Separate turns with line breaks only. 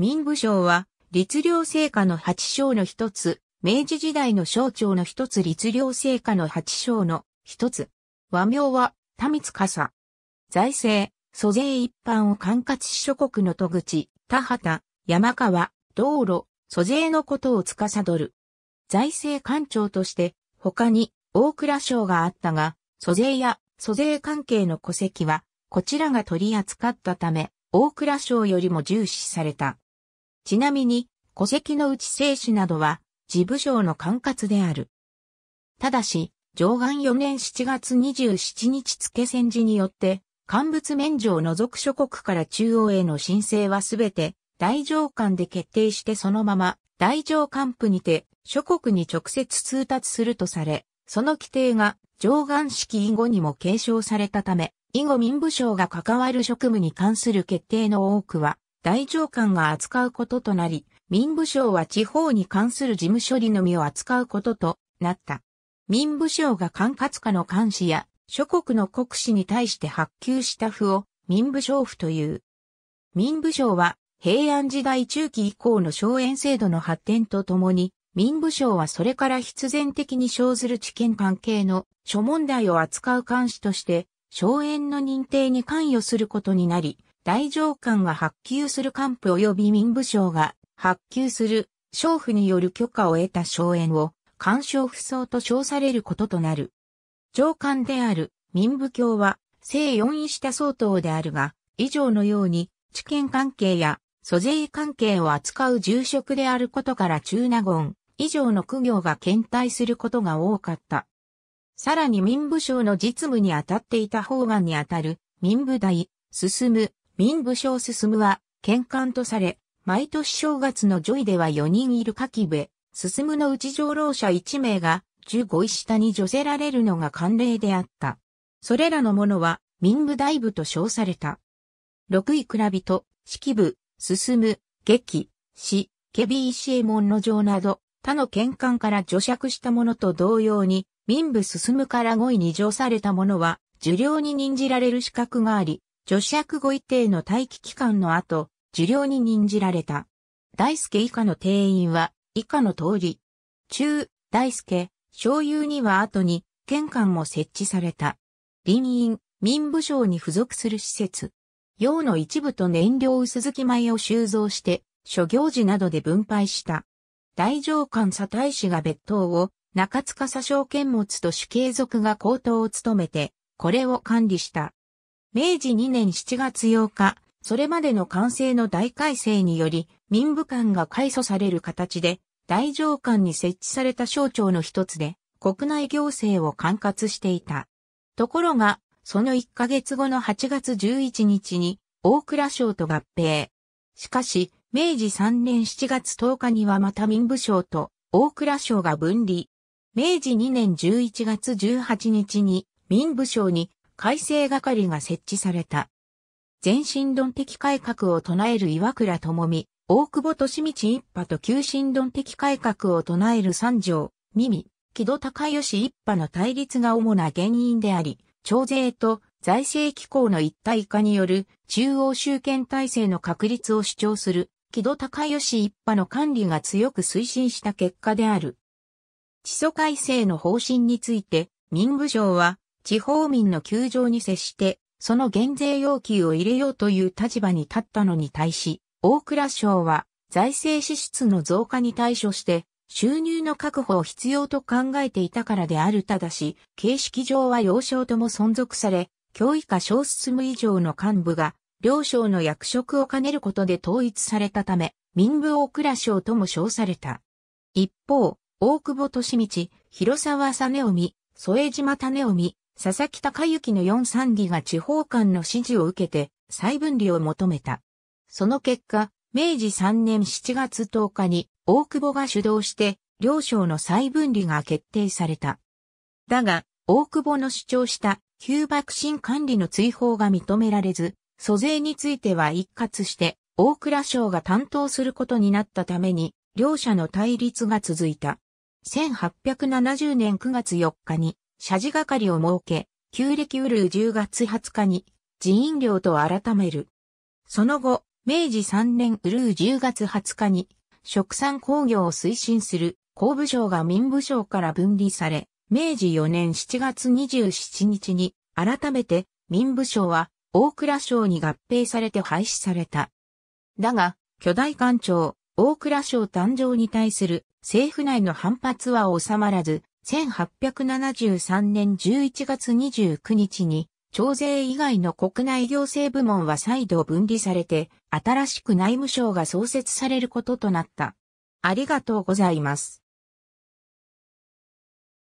民部省は、律令制下の八省の一つ、明治時代の省庁の一つ律令制下の八省の一つ。和名は、田光笠。財政、租税一般を管轄諸国の戸口、田畑、山川、道路、租税のことを司る。財政官庁として、他に大蔵省があったが、租税や租税関係の戸籍は、こちらが取り扱ったため、大蔵省よりも重視された。ちなみに、戸籍のうち生死などは、事務省の管轄である。ただし、上岸4年7月27日付戦時によって、乾物免除を除く諸国から中央への申請はすべて、大上官で決定してそのまま、大上官府にて、諸国に直接通達するとされ、その規定が上岸式以後にも継承されたため、以後民部省が関わる職務に関する決定の多くは、大上官が扱うこととなり、民部省は地方に関する事務処理のみを扱うこととなった。民部省が管轄下の監視や諸国の国司に対して発給した府を民部省府という。民部省は平安時代中期以降の荘園制度の発展とともに、民部省はそれから必然的に生ずる知見関係の諸問題を扱う監視として、荘園の認定に関与することになり、大上官が発給する官府及び民部省が発給する商府による許可を得た荘園を干渉不相と称されることとなる。上官である民部卿は正四位下相当であるが、以上のように知見関係や租税関係を扱う重職であることから中納言以上の苦行が検体することが多かった。さらに民部省の実務に当たっていた方眼に当たる民部大、進む民部省進は、県官とされ、毎年正月の上位では4人いる柿部、進のうち上老者1名が、15位下に除せられるのが慣例であった。それらのものは、民部大部と称された。6位倉人、式部、進む、劇、死、ケビー石エモ門の城など、他の県官から除釈したものと同様に、民部進むから5位に除されたものは、受領に任じられる資格があり、女子役ご一定の待機期間の後、受領に任じられた。大輔以下の定員は、以下の通り。中、大輔、小友には後に、玄関も設置された。林院、民部省に付属する施設。用の一部と燃料薄付き米を収蔵して、諸行事などで分配した。大上官佐大使が別当を、中塚佐商検物と主継続が高等を務めて、これを管理した。明治2年7月8日、それまでの完成の大改正により、民部官が改組される形で、大上官に設置された省庁の一つで、国内行政を管轄していた。ところが、その1ヶ月後の8月11日に、大蔵省と合併。しかし、明治3年7月10日にはまた民部省と大蔵省が分離。明治2年11月18日に民部省に改正係が設置された。前進論的改革を唱える岩倉智美、大久保利道一派と旧身論的改革を唱える三条、耳、木戸高義一派の対立が主な原因であり、徴税と財政機構の一体化による中央集権体制の確立を主張する木戸高義一派の管理が強く推進した結果である。地租改正の方針について、民部省は地方民の窮状に接して、その減税要求を入れようという立場に立ったのに対し、大蔵省は財政支出の増加に対処して、収入の確保を必要と考えていたからであるただし、形式上は要省とも存続され、教育下少数務以上の幹部が、両省の役職を兼ねることで統一されたため、民部大蔵省とも称された。一方、大久保利道、広沢実臣、添島種臣、佐々木隆之の4三義が地方官の指示を受けて再分離を求めた。その結果、明治3年7月10日に大久保が主導して両省の再分離が決定された。だが、大久保の主張した旧幕臣管理の追放が認められず、租税については一括して大蔵省が担当することになったために、両者の対立が続いた。1870年9月4日に謝辞係を設け、旧暦ウルー10月20日に、人員領と改める。その後、明治3年ウルー10月20日に、食産工業を推進する工部省が民部省から分離され、明治4年7月27日に、改めて民部省は大蔵省に合併されて廃止された。だが、巨大官庁、大蔵省誕生に対する政府内の反発は収まらず、1873年11月29日に、徴税以外の国内行政部門は再度分離されて、新しく内務省が創設されることとなった。ありがとうございます。